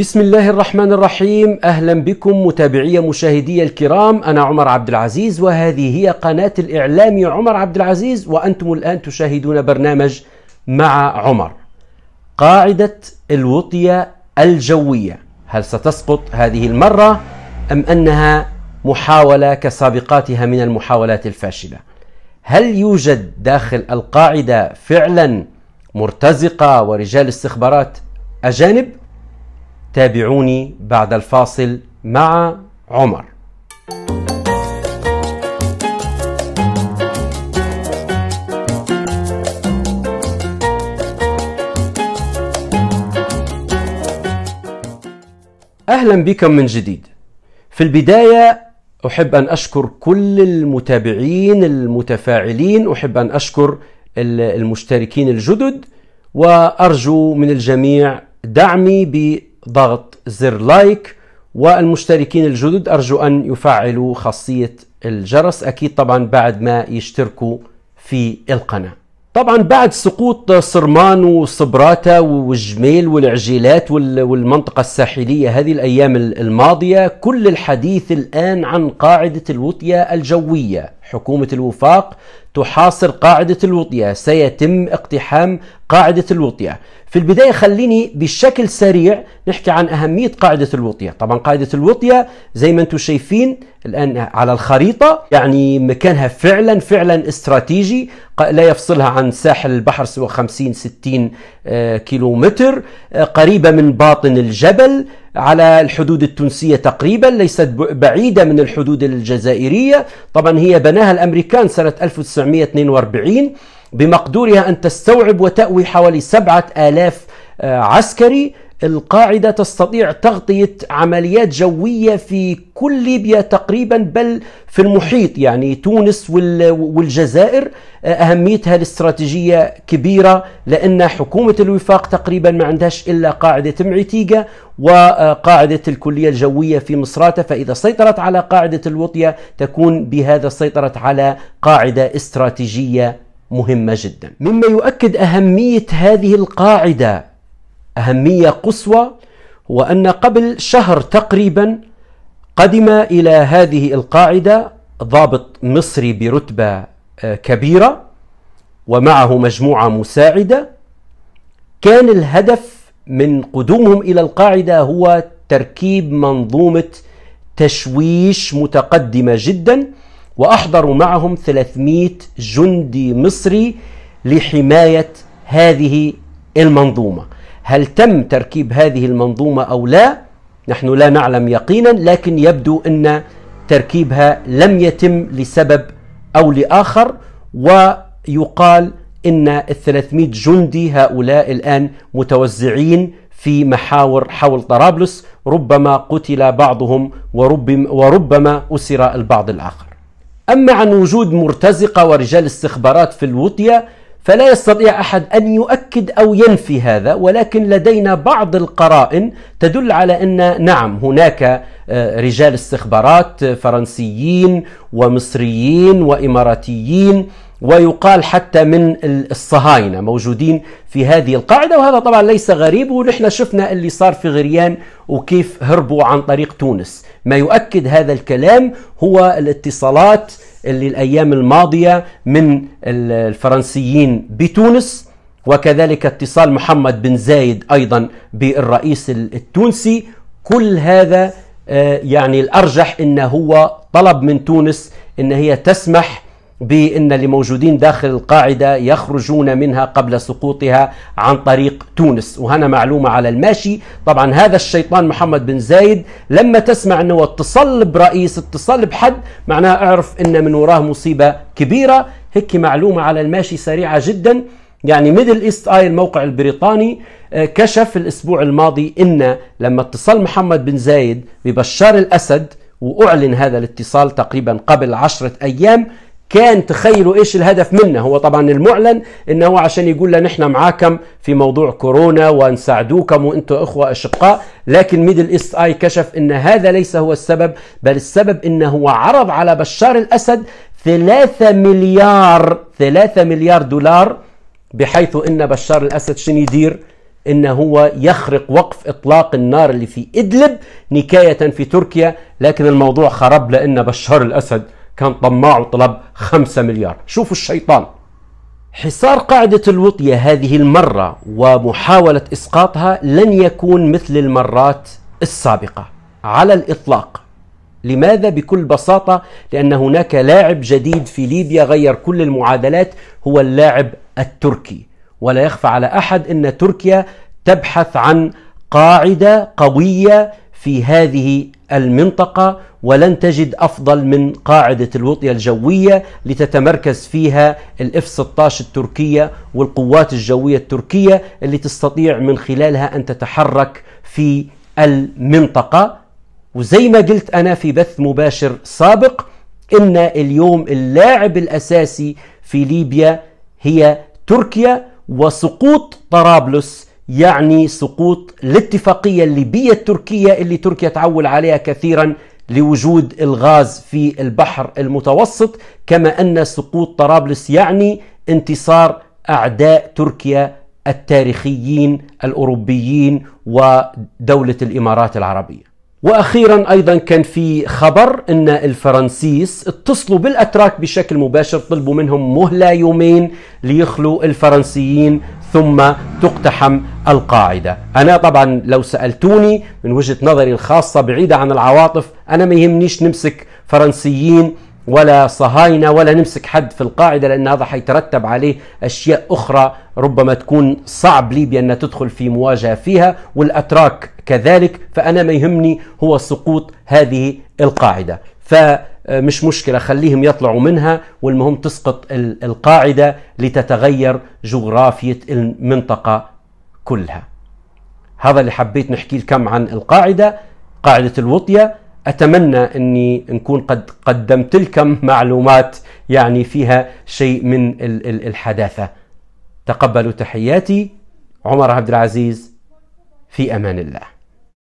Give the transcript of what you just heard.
بسم الله الرحمن الرحيم اهلا بكم متابعي مشاهدي الكرام انا عمر عبد العزيز وهذه هي قناه الاعلام عمر عبد العزيز وانتم الان تشاهدون برنامج مع عمر قاعده الوطيه الجويه هل ستسقط هذه المره ام انها محاوله كسابقاتها من المحاولات الفاشله هل يوجد داخل القاعده فعلا مرتزقه ورجال استخبارات اجانب تابعوني بعد الفاصل مع عمر اهلا بكم من جديد في البدايه احب ان اشكر كل المتابعين المتفاعلين احب ان اشكر المشتركين الجدد وارجو من الجميع دعمي ضغط زر لايك والمشتركين الجدد أرجو أن يفعلوا خاصية الجرس أكيد طبعا بعد ما يشتركوا في القناة طبعا بعد سقوط صرمان وصبراتا والجميل والعجيلات والمنطقة الساحلية هذه الأيام الماضية كل الحديث الآن عن قاعدة الوطية الجوية حكومة الوفاق تحاصر قاعدة الوطية سيتم اقتحام قاعدة الوطية في البداية خليني بشكل سريع نحكي عن أهمية قاعدة الوطية طبعا قاعدة الوطية زي ما انتم شايفين الآن على الخريطة يعني مكانها فعلا فعلا استراتيجي لا يفصلها عن ساحل البحر سوى 50-60 آه، كيلومتر آه، قريبة من باطن الجبل على الحدود التونسية تقريبا ليست بعيدة من الحدود الجزائرية طبعا هي بناها الأمريكان سنة 1942 بمقدورها أن تستوعب وتأوي حوالي سبعة آلاف آه، عسكري القاعدة تستطيع تغطية عمليات جوية في كل ليبيا تقريبا بل في المحيط يعني تونس والجزائر آه، أهميتها الاستراتيجية كبيرة لأن حكومة الوفاق تقريبا ما عندهاش إلا قاعدة معتيقة وقاعدة آه، الكلية الجوية في مصراتة فإذا سيطرت على قاعدة الوطية تكون بهذا سيطرت على قاعدة استراتيجية مهمة جدا مما يؤكد أهمية هذه القاعدة أهمية قصوى هو أن قبل شهر تقريبا قدم إلى هذه القاعدة ضابط مصري برتبة آه، كبيرة ومعه مجموعة مساعدة كان الهدف من قدومهم إلى القاعدة هو تركيب منظومة تشويش متقدمة جدا وأحضروا معهم 300 جندي مصري لحماية هذه المنظومة هل تم تركيب هذه المنظومة أو لا نحن لا نعلم يقينا لكن يبدو أن تركيبها لم يتم لسبب أو لآخر ويقال إن الثلاثمائة جندي هؤلاء الآن متوزعين في محاور حول طرابلس ربما قتل بعضهم وربما أسر البعض الآخر أما عن وجود مرتزقة ورجال استخبارات في الوطية فلا يستطيع أحد أن يؤكد أو ينفي هذا ولكن لدينا بعض القرائن تدل على أن نعم هناك آه، رجال استخبارات آه، فرنسيين ومصريين وإماراتيين ويقال حتى من الصهاينة موجودين في هذه القاعدة وهذا طبعا ليس غريب ونحن شفنا اللي صار في غريان وكيف هربوا عن طريق تونس ما يؤكد هذا الكلام هو الاتصالات اللي الايام الماضيه من الفرنسيين بتونس وكذلك اتصال محمد بن زايد ايضا بالرئيس التونسي كل هذا آه، يعني الارجح ان هو طلب من تونس ان هي تسمح بأن اللي موجودين داخل القاعدة يخرجون منها قبل سقوطها عن طريق تونس وهنا معلومة على الماشي طبعا هذا الشيطان محمد بن زايد لما تسمع أنه اتصل برئيس اتصل بحد معناها اعرف أن من وراه مصيبة كبيرة هيك معلومة على الماشي سريعة جدا يعني ميدل ايست اي الموقع البريطاني آه، كشف الاسبوع الماضي ان لما اتصل محمد بن زايد ببشار الاسد واعلن هذا الاتصال تقريبا قبل عشرة ايام كان تخيلوا ايش الهدف منه هو طبعا المعلن انه هو عشان يقول لنا احنا معاكم في موضوع كورونا ونساعدوكم وانتم اخوه اشقاء لكن ميدل ايست اي كشف ان هذا ليس هو السبب بل السبب انه هو عرض على بشار الاسد 3 مليار 3 مليار دولار بحيث ان بشار الاسد شن يدير ان هو يخرق وقف اطلاق النار اللي في ادلب نكايه في تركيا لكن الموضوع خرب لان بشار الاسد كان طماع وطلب خمسة مليار شوفوا الشيطان حصار قاعدة الوطية هذه المرة ومحاولة إسقاطها لن يكون مثل المرات السابقة على الإطلاق لماذا بكل بساطة لأن هناك لاعب جديد في ليبيا غير كل المعادلات هو اللاعب التركي ولا يخفى على أحد أن تركيا تبحث عن قاعدة قوية في هذه المنطقة ولن تجد أفضل من قاعدة الوطية الجوية لتتمركز فيها الاف 16 التركية والقوات الجوية التركية اللي تستطيع من خلالها أن تتحرك في المنطقة وزي ما قلت أنا في بث مباشر سابق إن اليوم اللاعب الأساسي في ليبيا هي تركيا وسقوط طرابلس يعني سقوط الاتفاقية الليبية التركية اللي تركيا تعول عليها كثيرا لوجود الغاز في البحر المتوسط كما أن سقوط طرابلس يعني انتصار أعداء تركيا التاريخيين الأوروبيين ودولة الإمارات العربية واخيرا ايضا كان في خبر ان الفرنسيس اتصلوا بالاتراك بشكل مباشر طلبوا منهم مهله يومين ليخلوا الفرنسيين ثم تقتحم القاعدة أنا طبعا لو سألتوني من وجهة نظري الخاصة بعيدة عن العواطف أنا ما يهمنيش نمسك فرنسيين ولا صهاينة ولا نمسك حد في القاعدة لأن هذا حيترتب عليه أشياء أخرى ربما تكون صعب ليبيا أن تدخل في مواجهة فيها والأتراك كذلك فأنا ما يهمني هو سقوط هذه القاعدة ف آه، مش مشكلة خليهم يطلعوا منها والمهم تسقط القاعدة لتتغير جغرافية المنطقة كلها هذا اللي حبيت نحكي لكم عن القاعدة قاعدة الوطية أتمنى أني نكون قد قدمت لكم معلومات يعني فيها شيء من الحداثة تقبلوا تحياتي عمر عبد العزيز في أمان الله